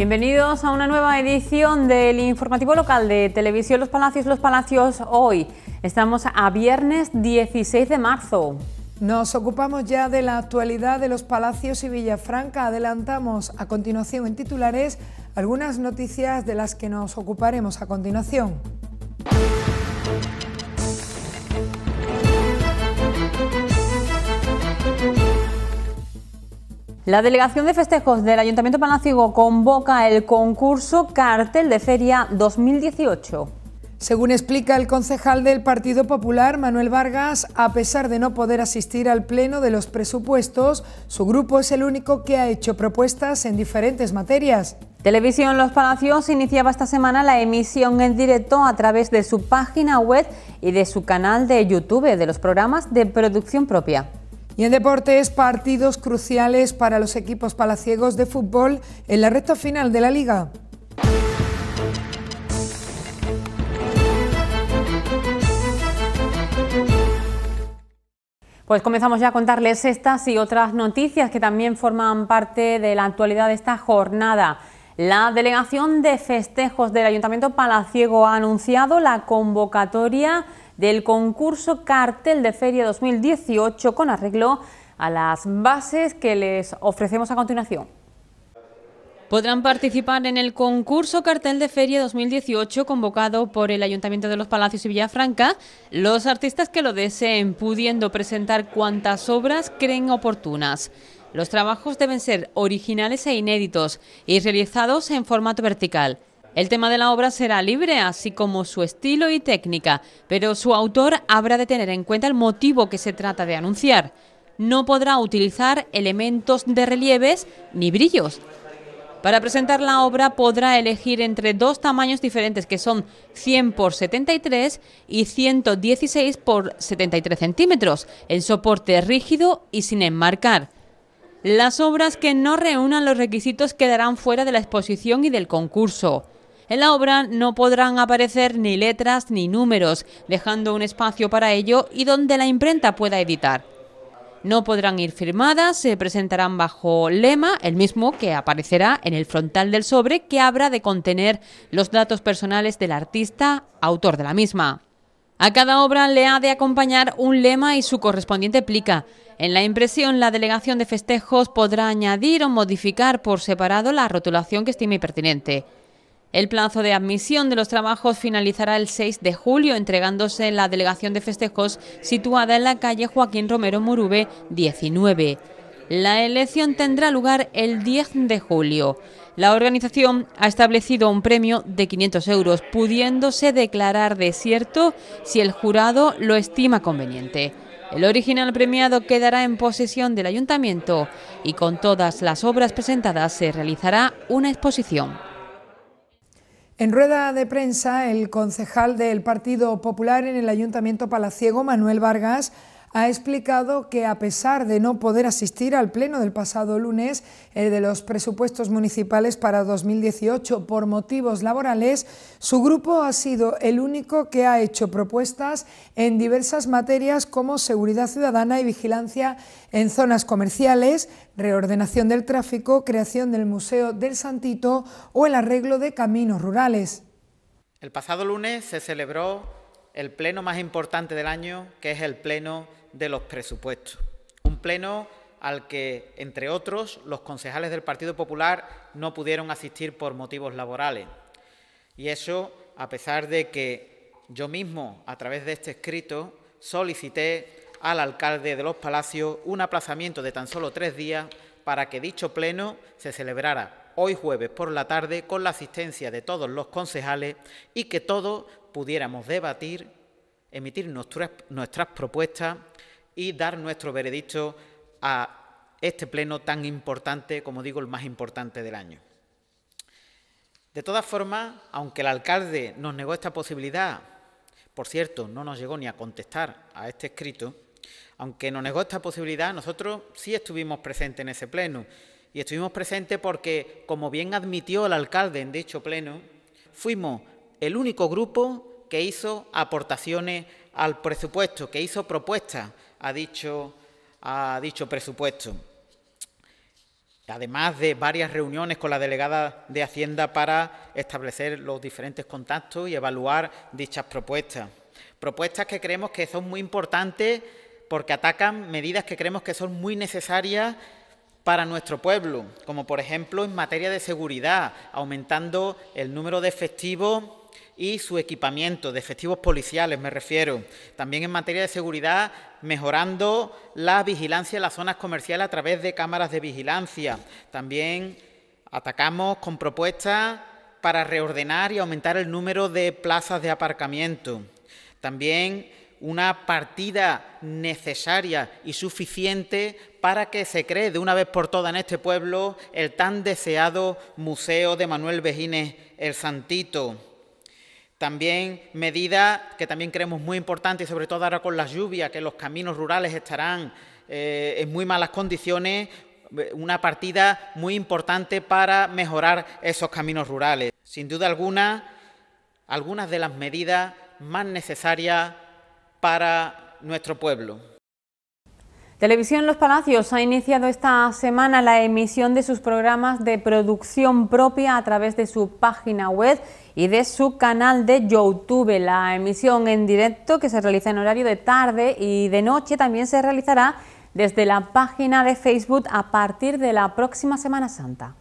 Bienvenidos a una nueva edición del informativo local de Televisión Los Palacios, Los Palacios hoy. Estamos a viernes 16 de marzo. Nos ocupamos ya de la actualidad de los Palacios y Villafranca. Adelantamos a continuación en titulares algunas noticias de las que nos ocuparemos a continuación. La Delegación de Festejos del Ayuntamiento Palacio convoca el concurso Cartel de Feria 2018. Según explica el concejal del Partido Popular, Manuel Vargas, a pesar de no poder asistir al Pleno de los Presupuestos, su grupo es el único que ha hecho propuestas en diferentes materias. Televisión Los Palacios iniciaba esta semana la emisión en directo a través de su página web y de su canal de YouTube de los programas de producción propia. Y en deportes, partidos cruciales para los equipos palaciegos de fútbol en la recta final de la liga. Pues comenzamos ya a contarles estas y otras noticias que también forman parte de la actualidad de esta jornada. La delegación de festejos del Ayuntamiento Palaciego ha anunciado la convocatoria del concurso Cartel de Feria 2018 con arreglo a las bases que les ofrecemos a continuación. Podrán participar en el concurso Cartel de Feria 2018 convocado por el Ayuntamiento de los Palacios y Villafranca los artistas que lo deseen, pudiendo presentar cuantas obras creen oportunas. Los trabajos deben ser originales e inéditos y realizados en formato vertical. El tema de la obra será libre, así como su estilo y técnica, pero su autor habrá de tener en cuenta el motivo que se trata de anunciar. No podrá utilizar elementos de relieves ni brillos. Para presentar la obra podrá elegir entre dos tamaños diferentes que son 100 por 73 y 116 por 73 centímetros, en soporte rígido y sin enmarcar. Las obras que no reúnan los requisitos quedarán fuera de la exposición y del concurso. En la obra no podrán aparecer ni letras ni números, dejando un espacio para ello y donde la imprenta pueda editar. No podrán ir firmadas, se presentarán bajo lema, el mismo que aparecerá en el frontal del sobre que habrá de contener los datos personales del artista, autor de la misma. A cada obra le ha de acompañar un lema y su correspondiente plica. En la impresión, la delegación de festejos podrá añadir o modificar por separado la rotulación que estime pertinente. El plazo de admisión de los trabajos finalizará el 6 de julio, entregándose en la delegación de festejos situada en la calle Joaquín Romero Murube 19. La elección tendrá lugar el 10 de julio. La organización ha establecido un premio de 500 euros, pudiéndose declarar desierto si el jurado lo estima conveniente. El original premiado quedará en posesión del ayuntamiento y con todas las obras presentadas se realizará una exposición. En rueda de prensa, el concejal del Partido Popular en el Ayuntamiento Palaciego, Manuel Vargas, ha explicado que a pesar de no poder asistir al pleno del pasado lunes de los presupuestos municipales para 2018 por motivos laborales, su grupo ha sido el único que ha hecho propuestas en diversas materias como seguridad ciudadana y vigilancia en zonas comerciales, reordenación del tráfico, creación del Museo del Santito o el arreglo de caminos rurales. El pasado lunes se celebró el pleno más importante del año, que es el pleno de los presupuestos. Un pleno al que, entre otros, los concejales del Partido Popular no pudieron asistir por motivos laborales. Y eso a pesar de que yo mismo, a través de este escrito, solicité al alcalde de Los Palacios un aplazamiento de tan solo tres días para que dicho pleno se celebrara hoy jueves por la tarde con la asistencia de todos los concejales y que todos pudiéramos debatir, emitir nuestras, nuestras propuestas y dar nuestro veredicto a este pleno tan importante, como digo, el más importante del año. De todas formas, aunque el alcalde nos negó esta posibilidad, por cierto, no nos llegó ni a contestar a este escrito, aunque nos negó esta posibilidad, nosotros sí estuvimos presentes en ese pleno. Y estuvimos presentes porque, como bien admitió el alcalde en dicho pleno, fuimos el único grupo que hizo aportaciones al presupuesto, que hizo propuestas a dicho, dicho presupuesto. Además de varias reuniones con la delegada de Hacienda para establecer los diferentes contactos y evaluar dichas propuestas. Propuestas que creemos que son muy importantes porque atacan medidas que creemos que son muy necesarias para nuestro pueblo, como por ejemplo en materia de seguridad, aumentando el número de efectivos y su equipamiento, de efectivos policiales me refiero. También en materia de seguridad, mejorando la vigilancia de las zonas comerciales a través de cámaras de vigilancia. También atacamos con propuestas para reordenar y aumentar el número de plazas de aparcamiento. También una partida necesaria y suficiente para que se cree de una vez por todas en este pueblo el tan deseado Museo de Manuel Bejines el Santito. También medidas que también creemos muy importantes, sobre todo ahora con las lluvias, que los caminos rurales estarán eh, en muy malas condiciones, eh, una partida muy importante para mejorar esos caminos rurales. Sin duda alguna, algunas de las medidas más necesarias para nuestro pueblo. Televisión Los Palacios ha iniciado esta semana la emisión de sus programas de producción propia a través de su página web y de su canal de YouTube. La emisión en directo que se realiza en horario de tarde y de noche también se realizará desde la página de Facebook a partir de la próxima Semana Santa.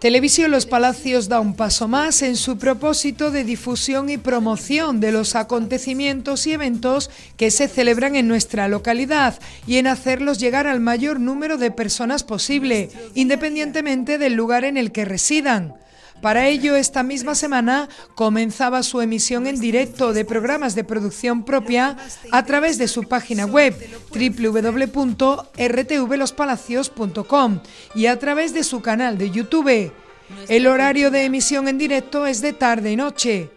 Televisión Los Palacios da un paso más en su propósito de difusión y promoción de los acontecimientos y eventos que se celebran en nuestra localidad y en hacerlos llegar al mayor número de personas posible, independientemente del lugar en el que residan. Para ello, esta misma semana comenzaba su emisión en directo de programas de producción propia a través de su página web www.rtvlospalacios.com y a través de su canal de YouTube. El horario de emisión en directo es de tarde y noche.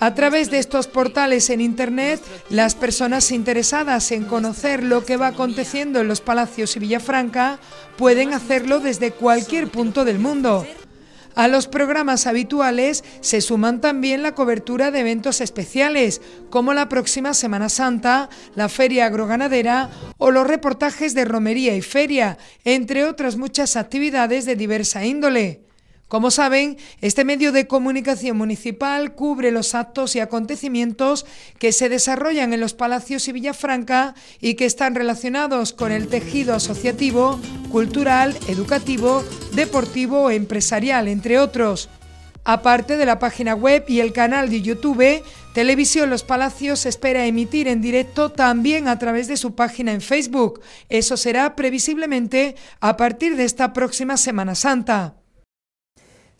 A través de estos portales en Internet, las personas interesadas en conocer lo que va aconteciendo en los palacios y Villafranca pueden hacerlo desde cualquier punto del mundo. A los programas habituales se suman también la cobertura de eventos especiales, como la próxima Semana Santa, la Feria Agroganadera o los reportajes de romería y feria, entre otras muchas actividades de diversa índole. Como saben, este medio de comunicación municipal cubre los actos y acontecimientos que se desarrollan en los palacios y Villafranca y que están relacionados con el tejido asociativo, cultural, educativo, deportivo o empresarial, entre otros. Aparte de la página web y el canal de YouTube, Televisión Los Palacios espera emitir en directo también a través de su página en Facebook. Eso será previsiblemente a partir de esta próxima Semana Santa.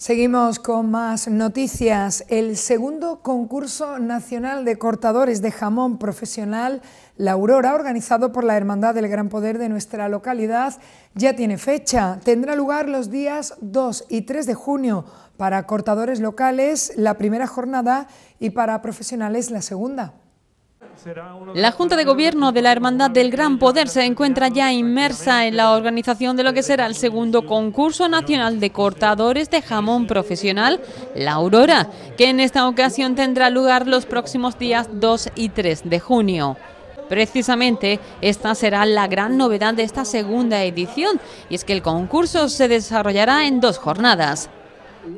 Seguimos con más noticias. El segundo concurso nacional de cortadores de jamón profesional, La Aurora, organizado por la Hermandad del Gran Poder de nuestra localidad, ya tiene fecha. Tendrá lugar los días 2 y 3 de junio para cortadores locales la primera jornada y para profesionales la segunda. La Junta de Gobierno de la Hermandad del Gran Poder se encuentra ya inmersa en la organización de lo que este será el segundo concurso nacional de cortadores de jamón profesional, La Aurora, que en esta ocasión tendrá lugar los próximos días 2 y 3 de junio. Precisamente esta será la gran novedad de esta segunda edición, y es que el concurso se desarrollará en dos jornadas.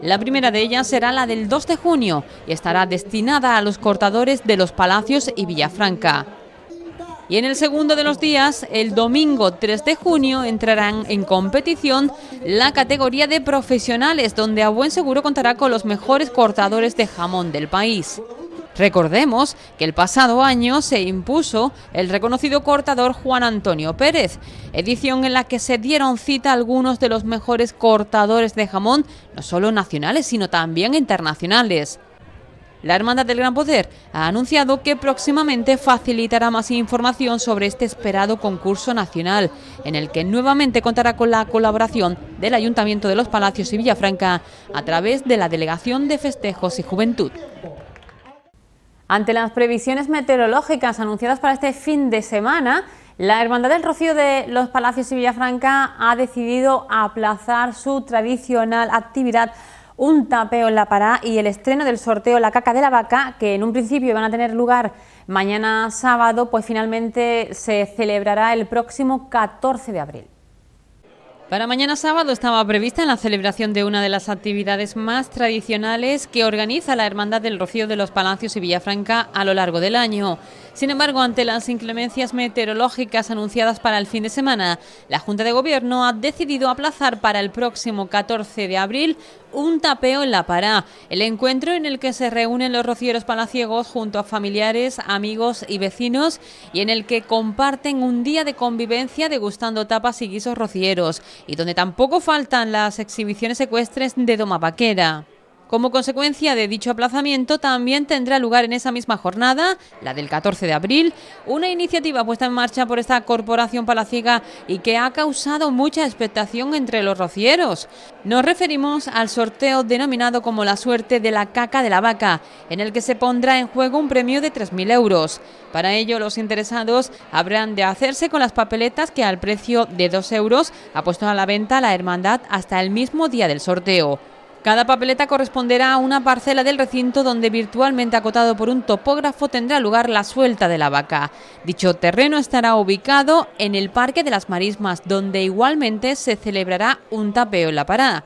La primera de ellas será la del 2 de junio y estará destinada a los cortadores de los Palacios y Villafranca. Y en el segundo de los días, el domingo 3 de junio, entrarán en competición la categoría de profesionales, donde a buen seguro contará con los mejores cortadores de jamón del país. Recordemos que el pasado año se impuso el reconocido cortador Juan Antonio Pérez, edición en la que se dieron cita algunos de los mejores cortadores de jamón, no solo nacionales, sino también internacionales. La Hermandad del Gran Poder ha anunciado que próximamente facilitará más información sobre este esperado concurso nacional, en el que nuevamente contará con la colaboración del Ayuntamiento de los Palacios y Villafranca a través de la Delegación de Festejos y Juventud. Ante las previsiones meteorológicas anunciadas para este fin de semana, la Hermandad del Rocío de los Palacios y Villafranca ha decidido aplazar su tradicional actividad un tapeo en la pará y el estreno del sorteo La Caca de la Vaca, que en un principio van a tener lugar mañana sábado, pues finalmente se celebrará el próximo 14 de abril. Para mañana sábado estaba prevista la celebración de una de las actividades más tradicionales que organiza la Hermandad del Rocío de los Palacios y Villafranca a lo largo del año. Sin embargo, ante las inclemencias meteorológicas anunciadas para el fin de semana, la Junta de Gobierno ha decidido aplazar para el próximo 14 de abril un tapeo en la Pará, el encuentro en el que se reúnen los rocieros palaciegos junto a familiares, amigos y vecinos y en el que comparten un día de convivencia degustando tapas y guisos rocieros y donde tampoco faltan las exhibiciones ecuestres de Doma Vaquera. Como consecuencia de dicho aplazamiento, también tendrá lugar en esa misma jornada, la del 14 de abril, una iniciativa puesta en marcha por esta corporación palaciega y que ha causado mucha expectación entre los rocieros. Nos referimos al sorteo denominado como la suerte de la caca de la vaca, en el que se pondrá en juego un premio de 3.000 euros. Para ello, los interesados habrán de hacerse con las papeletas que al precio de 2 euros ha puesto a la venta la hermandad hasta el mismo día del sorteo. Cada papeleta corresponderá a una parcela del recinto donde virtualmente acotado por un topógrafo tendrá lugar la suelta de la vaca. Dicho terreno estará ubicado en el Parque de las Marismas, donde igualmente se celebrará un tapeo en la parada.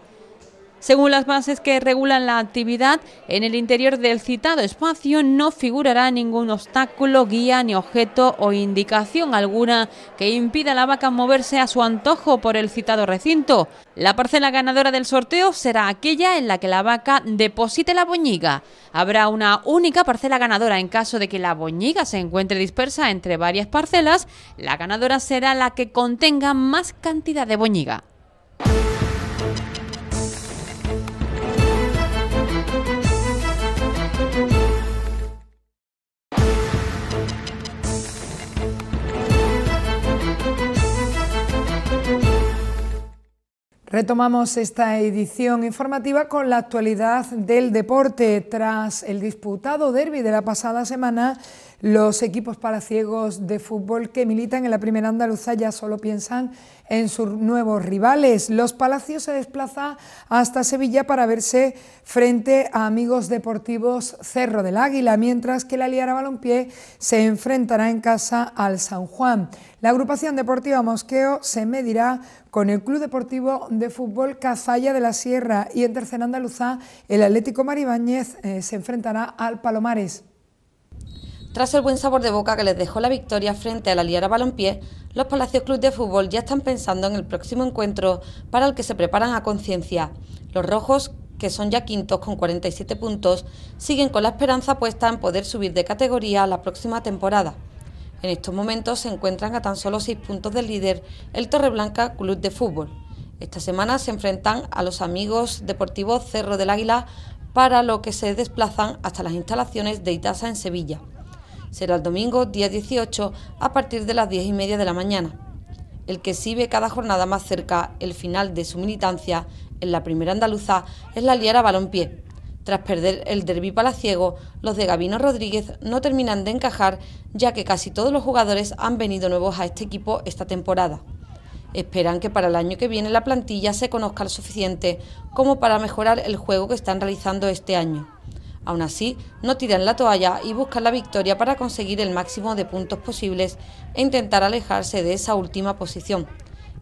Según las bases que regulan la actividad, en el interior del citado espacio no figurará ningún obstáculo, guía ni objeto o indicación alguna que impida a la vaca moverse a su antojo por el citado recinto. La parcela ganadora del sorteo será aquella en la que la vaca deposite la boñiga. Habrá una única parcela ganadora en caso de que la boñiga se encuentre dispersa entre varias parcelas. La ganadora será la que contenga más cantidad de boñiga. Retomamos esta edición informativa con la actualidad del deporte. Tras el disputado derby de la pasada semana, los equipos palaciegos de fútbol que militan en la primera andaluza ya solo piensan en sus nuevos rivales. Los Palacios se desplaza hasta Sevilla para verse frente a amigos deportivos Cerro del Águila, mientras que la Liara Balompié se enfrentará en casa al San Juan. La agrupación deportiva Mosqueo se medirá con el Club Deportivo de Fútbol Cazalla de la Sierra y en Tercera Andaluza el Atlético Maribáñez eh, se enfrentará al Palomares. Tras el buen sabor de boca que les dejó la victoria frente a la Liara Balompié, los Palacios Club de Fútbol ya están pensando en el próximo encuentro para el que se preparan a conciencia. Los rojos, que son ya quintos con 47 puntos, siguen con la esperanza puesta en poder subir de categoría la próxima temporada. En estos momentos se encuentran a tan solo seis puntos del líder, el Torreblanca Club de Fútbol. Esta semana se enfrentan a los amigos deportivos Cerro del Águila, para lo que se desplazan hasta las instalaciones de Itasa en Sevilla. Será el domingo día 18 a partir de las 10 y media de la mañana. El que sigue cada jornada más cerca el final de su militancia en la primera andaluza es la Liara Balompié, tras perder el derby palaciego, los de Gabino Rodríguez no terminan de encajar, ya que casi todos los jugadores han venido nuevos a este equipo esta temporada. Esperan que para el año que viene la plantilla se conozca lo suficiente como para mejorar el juego que están realizando este año. Aún así, no tiran la toalla y buscan la victoria para conseguir el máximo de puntos posibles e intentar alejarse de esa última posición.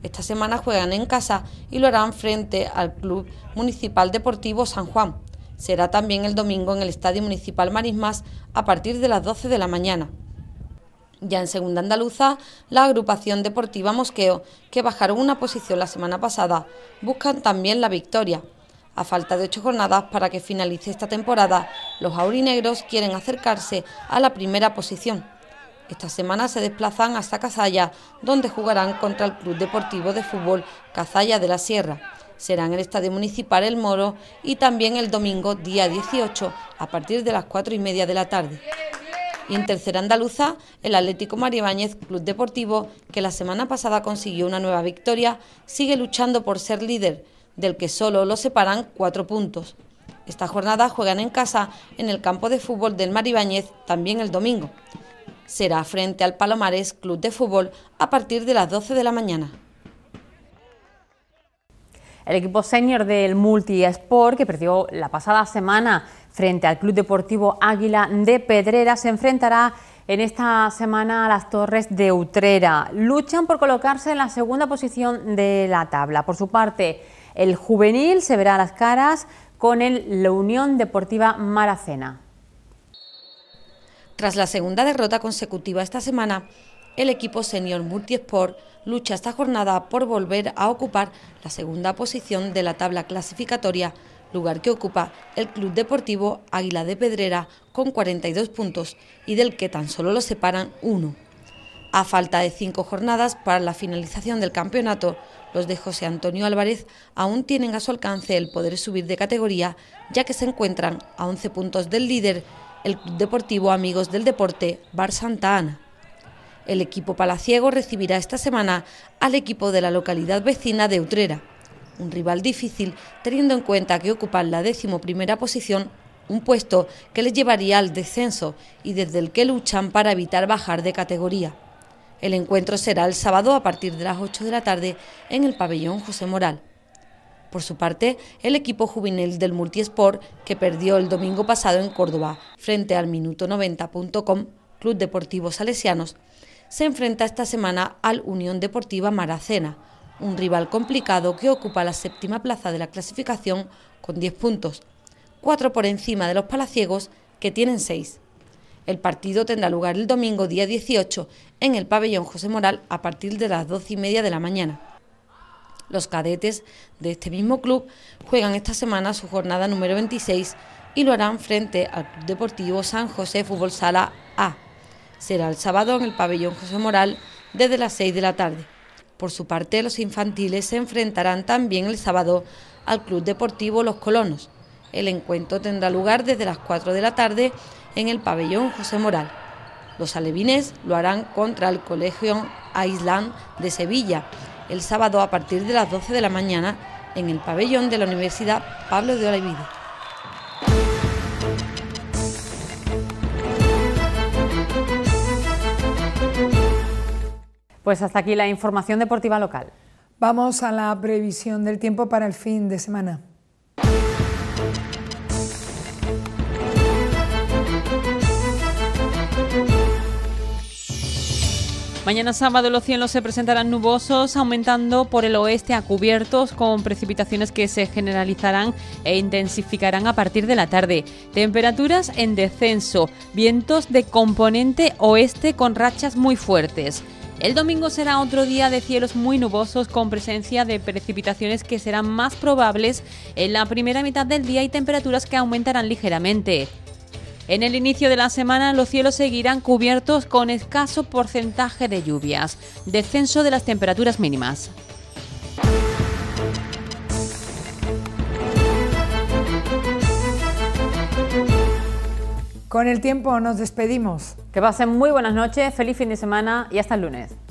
Esta semana juegan en casa y lo harán frente al Club Municipal Deportivo San Juan. Será también el domingo en el Estadio Municipal Marismas a partir de las 12 de la mañana. Ya en segunda andaluza, la agrupación deportiva Mosqueo, que bajaron una posición la semana pasada, buscan también la victoria. A falta de ocho jornadas para que finalice esta temporada, los aurinegros quieren acercarse a la primera posición. Esta semana se desplazan hasta Cazalla, donde jugarán contra el Club Deportivo de Fútbol Cazalla de la Sierra serán el Estadio Municipal El Moro y también el domingo día 18 a partir de las 4 y media de la tarde. Y en tercera andaluza, el Atlético Maribáñez Club Deportivo, que la semana pasada consiguió una nueva victoria, sigue luchando por ser líder, del que solo lo separan cuatro puntos. Esta jornada juegan en casa en el campo de fútbol del Maribáñez también el domingo. Será frente al Palomares Club de Fútbol a partir de las 12 de la mañana. El equipo senior del Multiesport, que perdió la pasada semana frente al Club Deportivo Águila de Pedrera, se enfrentará en esta semana a las Torres de Utrera. Luchan por colocarse en la segunda posición de la tabla. Por su parte, el juvenil se verá a las caras con el, la Unión Deportiva Maracena. Tras la segunda derrota consecutiva esta semana, el equipo senior Multiesport lucha esta jornada por volver a ocupar la segunda posición de la tabla clasificatoria, lugar que ocupa el Club Deportivo Águila de Pedrera con 42 puntos y del que tan solo lo separan uno. A falta de cinco jornadas para la finalización del campeonato, los de José Antonio Álvarez aún tienen a su alcance el poder subir de categoría, ya que se encuentran a 11 puntos del líder, el Club Deportivo Amigos del Deporte Bar Santa Ana. El equipo palaciego recibirá esta semana al equipo de la localidad vecina de Utrera, un rival difícil teniendo en cuenta que ocupan la primera posición, un puesto que les llevaría al descenso y desde el que luchan para evitar bajar de categoría. El encuentro será el sábado a partir de las 8 de la tarde en el pabellón José Moral. Por su parte, el equipo juvenil del Multiesport... que perdió el domingo pasado en Córdoba frente al minuto90.com, Club Deportivo Salesianos, se enfrenta esta semana al Unión Deportiva Maracena, un rival complicado que ocupa la séptima plaza de la clasificación con 10 puntos, cuatro por encima de los palaciegos que tienen seis... El partido tendrá lugar el domingo día 18 en el pabellón José Moral a partir de las 12 y media de la mañana. Los cadetes de este mismo club juegan esta semana su jornada número 26 y lo harán frente al Deportivo San José Fútbol Sala A será el sábado en el pabellón José Moral desde las 6 de la tarde. Por su parte, los infantiles se enfrentarán también el sábado al Club Deportivo Los Colonos. El encuentro tendrá lugar desde las 4 de la tarde en el pabellón José Moral. Los alevines lo harán contra el Colegio Island de Sevilla el sábado a partir de las 12 de la mañana en el pabellón de la Universidad Pablo de Olavide. Pues hasta aquí la información deportiva local. Vamos a la previsión del tiempo para el fin de semana. Mañana sábado los cielos se presentarán nubosos, aumentando por el oeste a cubiertos con precipitaciones que se generalizarán e intensificarán a partir de la tarde. Temperaturas en descenso, vientos de componente oeste con rachas muy fuertes. El domingo será otro día de cielos muy nubosos con presencia de precipitaciones que serán más probables en la primera mitad del día y temperaturas que aumentarán ligeramente. En el inicio de la semana los cielos seguirán cubiertos con escaso porcentaje de lluvias, descenso de las temperaturas mínimas. Con el tiempo nos despedimos. Que pasen muy buenas noches, feliz fin de semana y hasta el lunes.